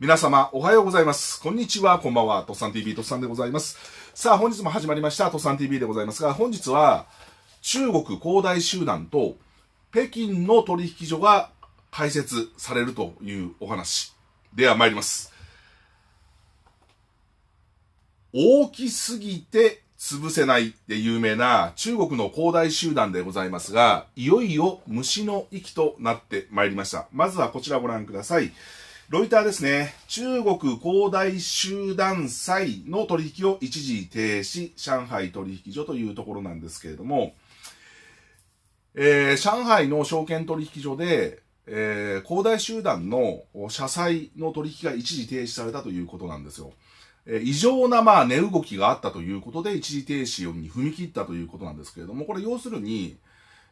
皆様、おはようございます。こんにちは、こんばんは。とっさん TV、とっさんでございます。さあ、本日も始まりました、とっさん TV でございますが、本日は、中国恒大集団と北京の取引所が開設されるというお話。では参ります。大きすぎて潰せないで有名な中国の恒大集団でございますが、いよいよ虫の息となって参りました。まずはこちらご覧ください。ロイターですね。中国恒大集団債の取引を一時停止、上海取引所というところなんですけれども、えー、上海の証券取引所で、えー、恒大集団の社債の取引が一時停止されたということなんですよ。えー、異常な、まあ、値動きがあったということで、一時停止に踏み切ったということなんですけれども、これ要するに、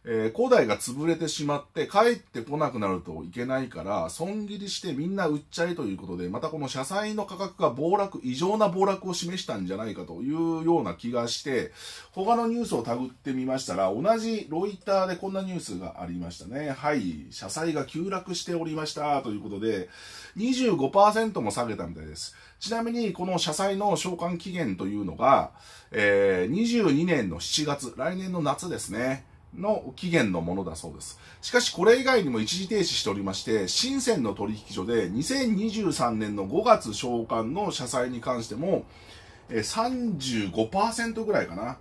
えー、古代が潰れてしまって帰ってこなくなるといけないから、損切りしてみんな売っちゃえということで、またこの社債の価格が暴落、異常な暴落を示したんじゃないかというような気がして、他のニュースをたぐってみましたら、同じロイターでこんなニュースがありましたね。はい、社債が急落しておりましたということで、25%も下げたみたいです。ちなみに、この社債の償還期限というのが、えー、22年の7月、来年の夏ですね。の期限のものだそうです。しかしこれ以外にも一時停止しておりまして、深センの取引所で2023年の5月償還の社債に関しても、35%ぐらいかな。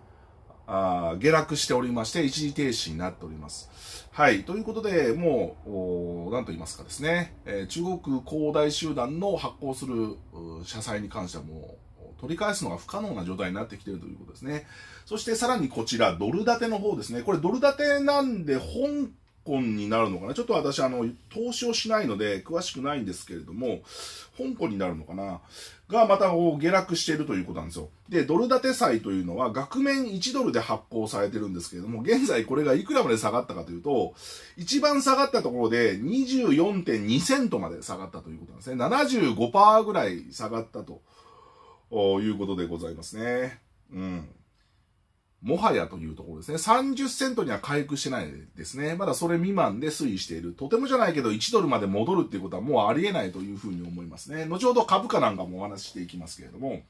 あ下落しておりまして、一時停止になっております。はい。ということで、もう、何と言いますかですね、えー、中国恒大集団の発行する社債に関してはもう取り返すのが不可能な状態になってきているということですね。そしてさらにこちら、ドル建ての方ですね。これドル建てなんで、香港になるのかなちょっと私、あの、投資をしないので、詳しくないんですけれども、香港になるのかなが、また、下落しているということなんですよ。で、ドル建て債というのは、額面1ドルで発行されてるんですけれども、現在これがいくらまで下がったかというと、一番下がったところで24.2セントまで下がったということなんですね。75%ぐらい下がったと。いうことでございますね。うん。もはやというところですね。30セントには回復してないですね。まだそれ未満で推移している。とてもじゃないけど1ドルまで戻るっていうことはもうありえないというふうに思いますね。後ほど株価なんかもお話ししていきますけれども。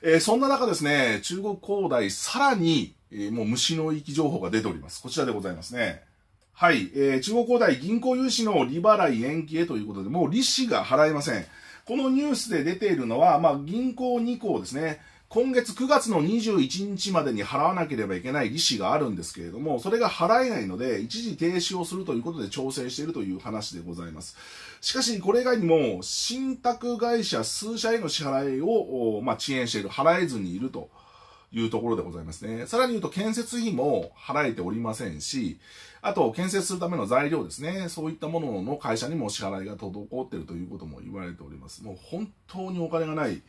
えー、そんな中ですね、中国恒大さらに、えー、もう虫のき情報が出ております。こちらでございますね。はい、えー、中国恒大銀行融資の利払い延期へということで、もう利子が払えません。このニュースで出ているのは、まあ、銀行2行ですね。今月9月の21日までに払わなければいけない利子があるんですけれども、それが払えないので、一時停止をするということで調整しているという話でございます。しかし、これ以外にも、信託会社数社への支払いを、まあ、遅延している、払えずにいるというところでございますね。さらに言うと、建設費も払えておりませんし、あと、建設するための材料ですね。そういったものの会社にも支払いが滞っているということも言われております。もう本当にお金がない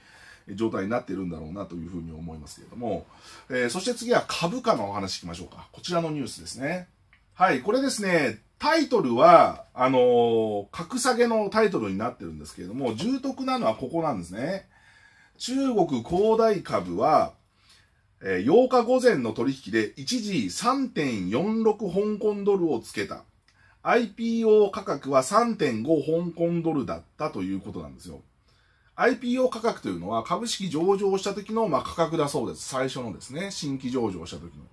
状態になっているんだろうなというふうに思いますけれども。えー、そして次は株価のお話聞きましょうか。こちらのニュースですね。はい、これですね、タイトルは、あのー、格下げのタイトルになってるんですけれども、重篤なのはここなんですね。中国恒大株は、え8日午前の取引で一時3.46香港ドルをつけた。IPO 価格は3.5香港ドルだったということなんですよ。IPO 価格というのは株式上場した時のま価格だそうです。最初のですね、新規上場した時の。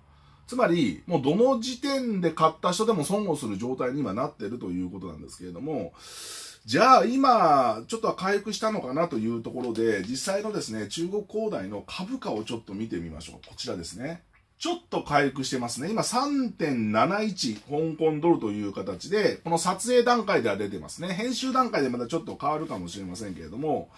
つまり、もうどの時点で買った人でも損をする状態に今なってるということなんですけれども、じゃあ今、ちょっとは回復したのかなというところで、実際のですね、中国恒大の株価をちょっと見てみましょう。こちらですね。ちょっと回復してますね。今3.71香港ドルという形で、この撮影段階では出てますね。編集段階でまたちょっと変わるかもしれませんけれども、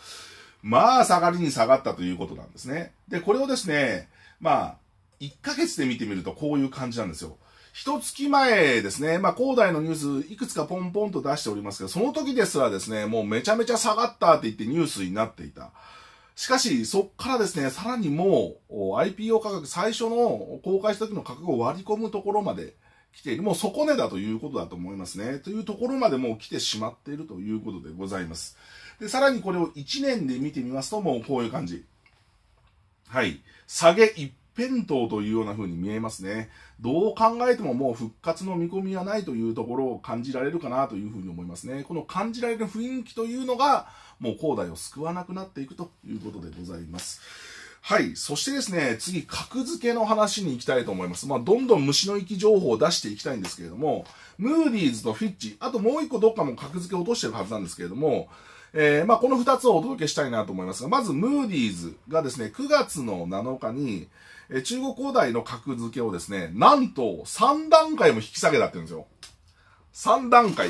まあ下がりに下がったということなんですね。で、これをですね、まあ、1ヶ月で見てみるとこういう感じなんですよ。一月前ですね、まあ、恒大のニュース、いくつかポンポンと出しておりますけど、その時ですらですね、もうめちゃめちゃ下がったって言ってニュースになっていた。しかし、そっからですね、さらにもう、IPO 価格、最初の公開した時の価格を割り込むところまで来ている。もう底値だということだと思いますね。というところまでもう来てしまっているということでございます。で、さらにこれを1年で見てみますと、もうこういう感じ。はい。下げ一辺倒というような風に見えますね。どう考えてももう復活の見込みはないというところを感じられるかなという風に思いますね。この感じられる雰囲気というのが、もう恒大を救わなくなっていくということでございます。はい。そしてですね、次、格付けの話に行きたいと思います。まあ、どんどん虫の息情報を出していきたいんですけれども、ムーディーズとフィッチ、あともう一個どっかも格付け落としてるはずなんですけれども、えー、まあ、この2つをお届けしたいなと思いますが、まず、ムーディーズがですね、9月の7日に、え中国古代の格付けをですね、なんと3段階も引き下げたって言うんですよ。3段階。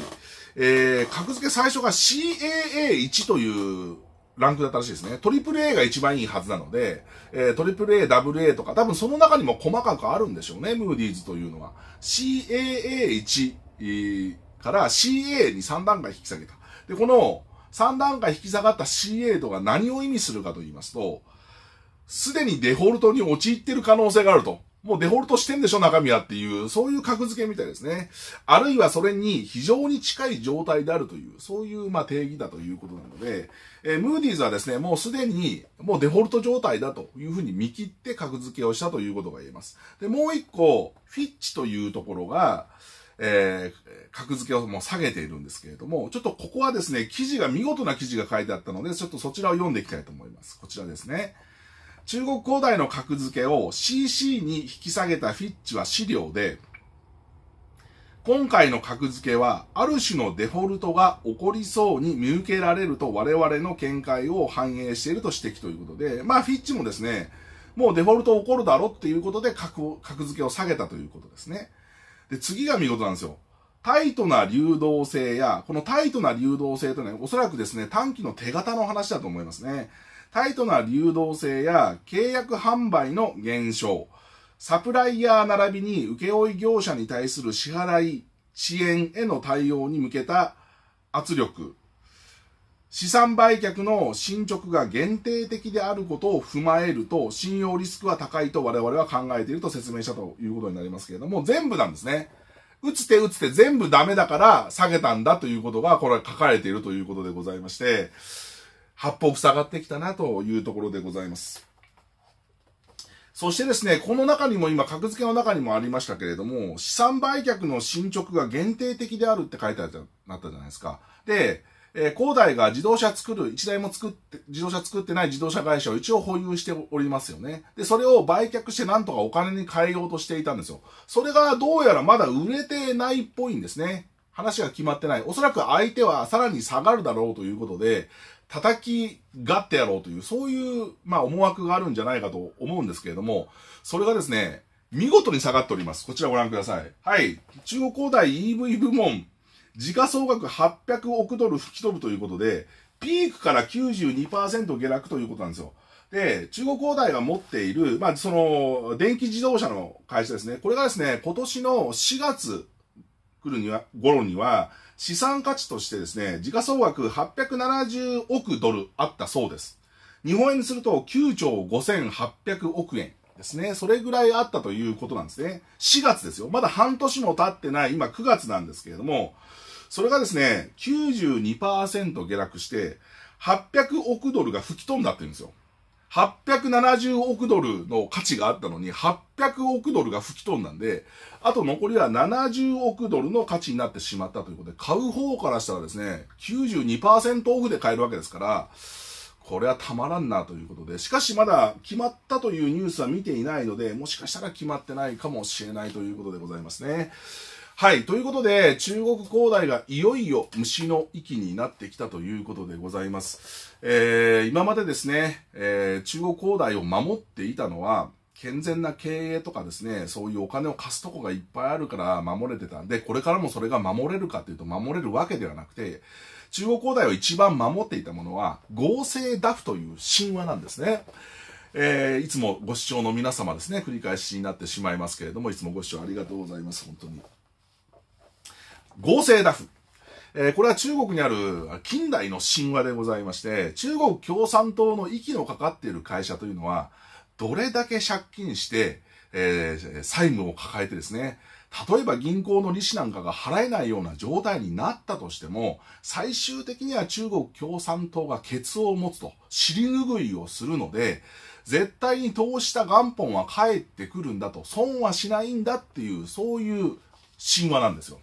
えー、格付け最初が CAA1 というランクだったらしいですね。トリプル a が一番いいはずなので、えー、トリプル a a とか、多分その中にも細かくあるんでしょうね、ムーディーズというのは。CAA1、えー、から CA に3段階引き下げた。で、この3段階引き下がった CA とか何を意味するかと言いますと、すでにデフォルトに陥ってる可能性があると。もうデフォルトしてんでしょ、中身はっていう、そういう格付けみたいですね。あるいはそれに非常に近い状態であるという、そういう、まあ、定義だということなので、えー、ムーディーズはですね、もうすでに、もうデフォルト状態だというふうに見切って格付けをしたということが言えます。で、もう一個、フィッチというところが、えー、格付けをもう下げているんですけれども、ちょっとここはですね、記事が、見事な記事が書いてあったので、ちょっとそちらを読んでいきたいと思います。こちらですね。中国恒大の格付けを CC に引き下げたフィッチは資料で、今回の格付けは、ある種のデフォルトが起こりそうに見受けられると我々の見解を反映していると指摘ということで、まあフィッチもですね、もうデフォルト起こるだろっていうことで格格付けを下げたということですね。で、次が見事なんですよ。タイトな流動性や、このタイトな流動性というのはおそらくですね、短期の手形の話だと思いますね。タイトな流動性や契約販売の減少、サプライヤー並びに請負業者に対する支払い、支援への対応に向けた圧力、資産売却の進捗が限定的であることを踏まえると、信用リスクは高いと我々は考えていると説明したということになりますけれども、全部なんですね。打つ手打つ手全部ダメだから下げたんだということが、これは書かれているということでございまして、八方塞がってきたなというところでございます。そしてですね、この中にも今、格付けの中にもありましたけれども、資産売却の進捗が限定的であるって書いてあったじゃないですか。で、えー、大が自動車作る、1台も作って、自動車作ってない自動車会社を一応保有しておりますよね。で、それを売却してなんとかお金に変えようとしていたんですよ。それがどうやらまだ売れてないっぽいんですね。話が決まってない。おそらく相手はさらに下がるだろうということで、叩きがってやろうという、そういう、まあ、思惑があるんじゃないかと思うんですけれども、それがですね、見事に下がっております。こちらご覧ください。はい。中国恒大 EV 部門、時価総額800億ドル吹き飛ぶということで、ピークから92%下落ということなんですよ。で、中国恒大が持っている、まあ、その、電気自動車の会社ですね。これがですね、今年の4月来るには、頃には、資産価値としてですね、時価総額870億ドルあったそうです。日本円にすると9兆5800億円ですね。それぐらいあったということなんですね。4月ですよ。まだ半年も経ってない、今9月なんですけれども、それがですね、92%下落して、800億ドルが吹き飛んだって言うんですよ。870億ドルの価値があったのに、800億ドルが吹き飛んだんで、あと残りは70億ドルの価値になってしまったということで、買う方からしたらですね、92%オフで買えるわけですから、これはたまらんなということで、しかしまだ決まったというニュースは見ていないので、もしかしたら決まってないかもしれないということでございますね。はい。ということで、中国恒大がいよいよ虫の域になってきたということでございます。えー、今までですね、えー、中国恒大を守っていたのは、健全な経営とかですね、そういうお金を貸すとこがいっぱいあるから守れてたんで、これからもそれが守れるかというと守れるわけではなくて、中国恒大を一番守っていたものは、合成ダフという神話なんですね。えー、いつもご視聴の皆様ですね、繰り返しになってしまいますけれども、いつもご視聴ありがとうございます、本当に。合成ダフ。えー、これは中国にある近代の神話でございまして、中国共産党の息のかかっている会社というのは、どれだけ借金して、えー、債務を抱えてですね、例えば銀行の利子なんかが払えないような状態になったとしても、最終的には中国共産党がケツを持つと、尻拭いをするので、絶対に投資した元本は返ってくるんだと、損はしないんだっていう、そういう神話なんですよ。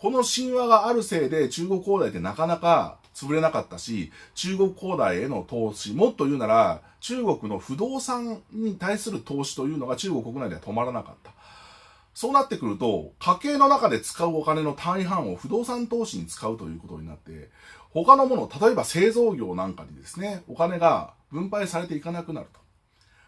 この神話があるせいで中国恒大ってなかなか潰れなかったし、中国恒大への投資、もっと言うなら、中国の不動産に対する投資というのが中国国内では止まらなかった。そうなってくると、家計の中で使うお金の大半を不動産投資に使うということになって、他のもの、例えば製造業なんかにですね、お金が分配されていかなくなる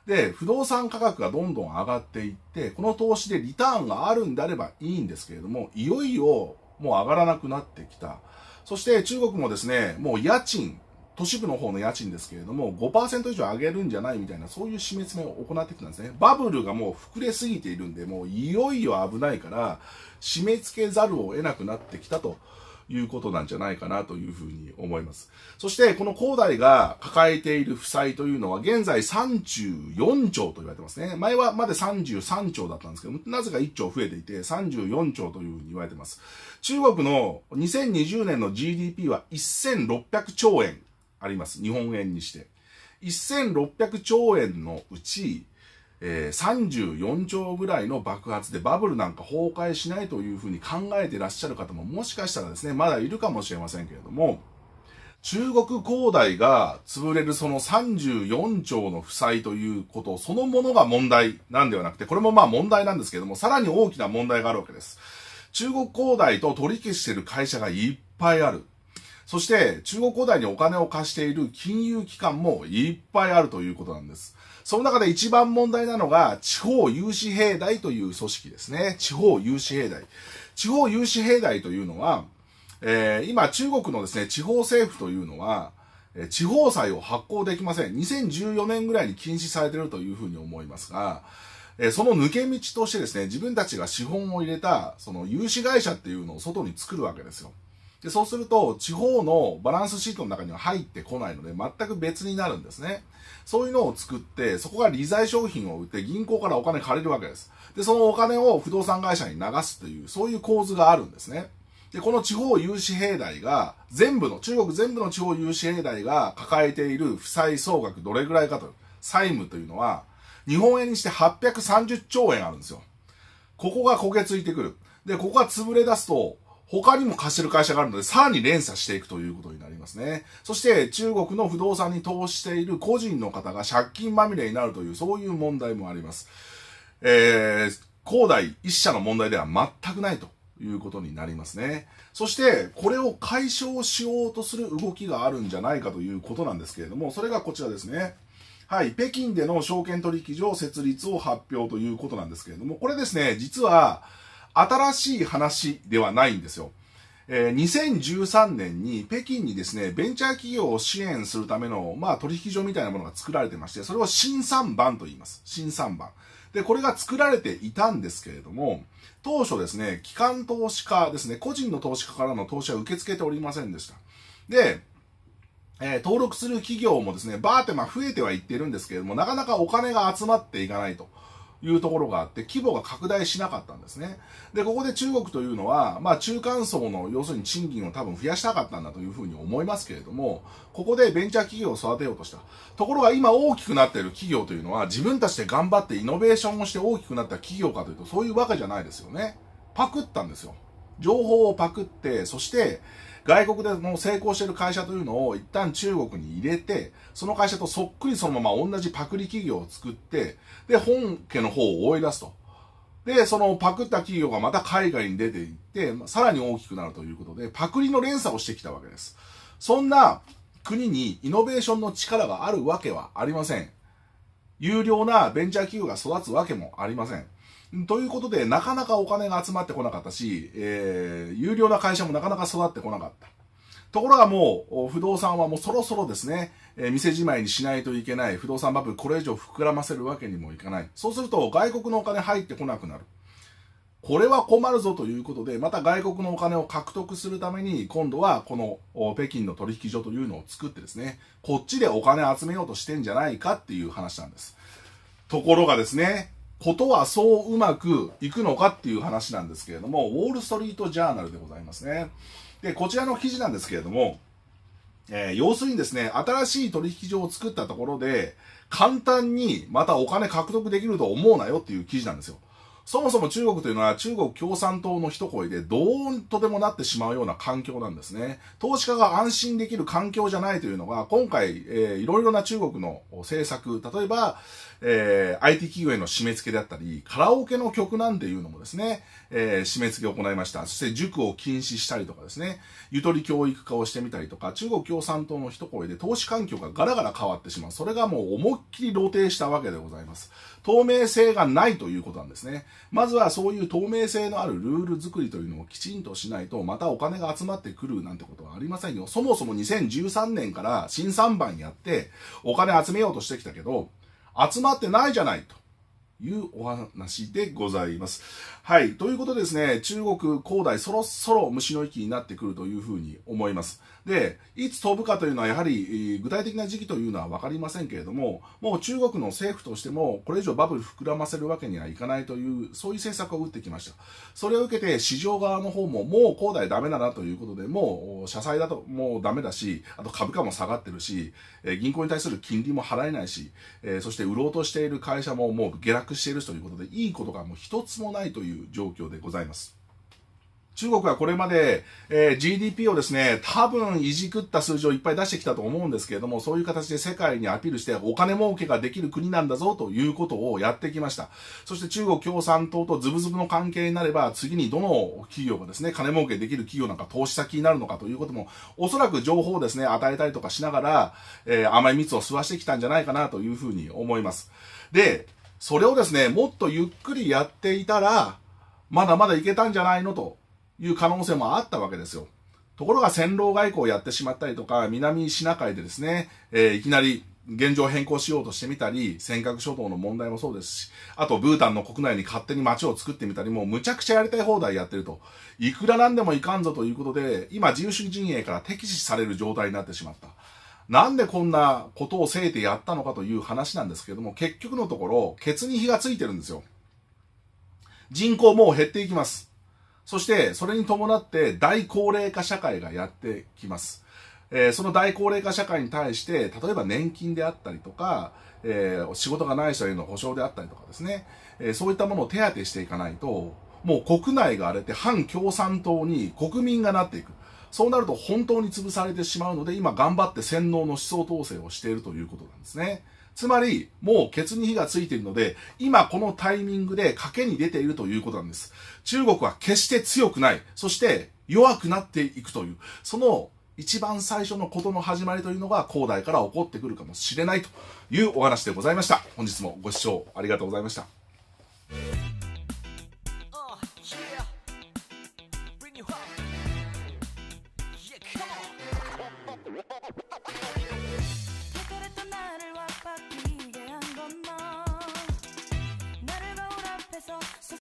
と。で、不動産価格がどんどん上がっていって、この投資でリターンがあるんであればいいんですけれども、いよいよもう上がらなくなってきた。そして中国もですね、もう家賃、都市部の方の家賃ですけれども、5%以上上げるんじゃないみたいな、そういう締め詰めを行ってきたんですね。バブルがもう膨れすぎているんで、もういよいよ危ないから、締め付けざるを得なくなってきたということなんじゃないかなというふうに思います。そして、この恒大が抱えている負債というのは、現在34兆と言われてますね。前はまで33兆だったんですけど、なぜか1兆増えていて、34兆というふうに言われてます。中国の2020年の GDP は1600兆円あります。日本円にして。1600兆円のうち、え34兆ぐらいの爆発でバブルなんか崩壊しないというふうに考えてらっしゃる方ももしかしたらですね、まだいるかもしれませんけれども、中国恒大が潰れるその34兆の負債ということそのものが問題なんではなくて、これもまあ問題なんですけれども、さらに大きな問題があるわけです。中国恒大と取引している会社がいっぱいある。そして、中国恒大にお金を貸している金融機関もいっぱいあるということなんです。その中で一番問題なのが、地方有志兵隊という組織ですね。地方有志兵隊。地方有志兵隊というのは、えー、今中国のですね、地方政府というのは、え地方債を発行できません。2014年ぐらいに禁止されているというふうに思いますが、えその抜け道としてですね、自分たちが資本を入れた、その有志会社っていうのを外に作るわけですよ。で、そうすると、地方のバランスシートの中には入ってこないので、全く別になるんですね。そういうのを作って、そこが理財商品を売って、銀行からお金借りるわけです。で、そのお金を不動産会社に流すという、そういう構図があるんですね。で、この地方融資兵隊が、全部の、中国全部の地方融資兵隊が抱えている負債総額どれぐらいかと、債務というのは、日本円にして830兆円あるんですよ。ここが焦げついてくる。で、ここが潰れ出すと、他にも貸してる会社があるので、さらに連鎖していくということになりますね。そして、中国の不動産に投資している個人の方が借金まみれになるという、そういう問題もあります。えー、恒大一社の問題では全くないということになりますね。そして、これを解消しようとする動きがあるんじゃないかということなんですけれども、それがこちらですね。はい、北京での証券取引所設立を発表ということなんですけれども、これですね、実は、新しい話ではないんですよ。えー、2013年に北京にですね、ベンチャー企業を支援するための、まあ、取引所みたいなものが作られてまして、それを新三番と言います。新三番。で、これが作られていたんですけれども、当初ですね、機関投資家ですね、個人の投資家からの投資は受け付けておりませんでした。で、えー、登録する企業もですね、バーってまあ増えてはいっているんですけれども、なかなかお金が集まっていかないと。いうところがあって、規模が拡大しなかったんですね。で、ここで中国というのは、まあ中間層の要するに賃金を多分増やしたかったんだというふうに思いますけれども、ここでベンチャー企業を育てようとした。ところが今大きくなっている企業というのは、自分たちで頑張ってイノベーションをして大きくなった企業かというと、そういうわけじゃないですよね。パクったんですよ。情報をパクって、そして、外国でもう成功している会社というのを一旦中国に入れて、その会社とそっくりそのまま同じパクリ企業を作って、で、本家の方を追い出すと。で、そのパクった企業がまた海外に出ていって、さらに大きくなるということで、パクリの連鎖をしてきたわけです。そんな国にイノベーションの力があるわけはありません。有料なベンチャー企業が育つわけもありません。ということで、なかなかお金が集まってこなかったし、えー、有料な会社もなかなか育ってこなかった。ところがもう、不動産はもうそろそろですね、えー、店じまいにしないといけない。不動産バブル、これ以上膨らませるわけにもいかない。そうすると、外国のお金入ってこなくなる。これは困るぞということで、また外国のお金を獲得するために、今度はこの北京の取引所というのを作ってですね、こっちでお金集めようとしてんじゃないかっていう話なんです。ところがですね、ことはそううまくいくのかっていう話なんですけれども、ウォール・ストリート・ジャーナルでございますね。で、こちらの記事なんですけれども、えー、要するにですね、新しい取引所を作ったところで、簡単にまたお金獲得できると思うなよっていう記事なんですよ。そもそも中国というのは中国共産党の一声でどうとでもなってしまうような環境なんですね。投資家が安心できる環境じゃないというのが、今回、えー、いろいろな中国の政策、例えば、えー、IT 企業への締め付けであったり、カラオケの曲なんていうのもですね、えー、締め付けを行いました。そして塾を禁止したりとかですね、ゆとり教育化をしてみたりとか、中国共産党の一声で投資環境がガラガラ変わってしまう。それがもう思いっきり露呈したわけでございます。透明性がないということなんですね。まずはそういう透明性のあるルール作りというのをきちんとしないと、またお金が集まってくるなんてことはありませんよ。そもそも2013年から新3番やって、お金集めようとしてきたけど、集まってないじゃないと。いうお話でございます。はい。ということでですね、中国恒大そろそろ虫の息になってくるというふうに思います。で、いつ飛ぶかというのはやはり具体的な時期というのは分かりませんけれども、もう中国の政府としてもこれ以上バブル膨らませるわけにはいかないという、そういう政策を打ってきました。それを受けて市場側の方ももう恒大ダメだなということで、もう社債だともうダメだし、あと株価も下がってるし、銀行に対する金利も払えないし、そして売ろうとしている会社ももう下落しているということで、いいことがもう一つもないという状況でございます。中国はこれまで、えー、GDP をですね、多分いじくった数字をいっぱい出してきたと思うんですけれども、そういう形で世界にアピールしてお金儲けができる国なんだぞということをやってきました。そして中国共産党とズブズブの関係になれば、次にどの企業がですね、金儲けできる企業なんか投資先になるのかということも、おそらく情報をですね、与えたりとかしながら、えー、甘い蜜を吸わしてきたんじゃないかなというふうに思います。で、それをですね、もっとゆっくりやっていたら、まだまだいけたんじゃないのという可能性もあったわけですよ。ところが戦狼外交をやってしまったりとか、南シナ海でですね、えー、いきなり現状変更しようとしてみたり、尖閣諸島の問題もそうですし、あとブータンの国内に勝手に街を作ってみたり、もうむちゃくちゃやりたい放題やってると。いくらなんでもいかんぞということで、今自由主義陣営から敵視される状態になってしまった。なんでこんなことをせいてやったのかという話なんですけれども、結局のところ、ケツに火がついてるんですよ。人口もう減っていきます。そしてそれに伴って大高齢化社会がやってきます。えー、その大高齢化社会に対して、例えば年金であったりとか、えー、仕事がない人への保障であったりとかですね、えー、そういったものを手当てしていかないと、もう国内が荒れて反共産党に国民がなっていく。そうなると本当に潰されてしまうので、今頑張って洗脳の思想統制をしているということなんですね。つまり、もうケツに火がついているので、今このタイミングで賭けに出ているということなんです。中国は決して強くない、そして弱くなっていくという、その一番最初のことの始まりというのが恒大から起こってくるかもしれないというお話でございました。本日もご視聴ありがとうございました。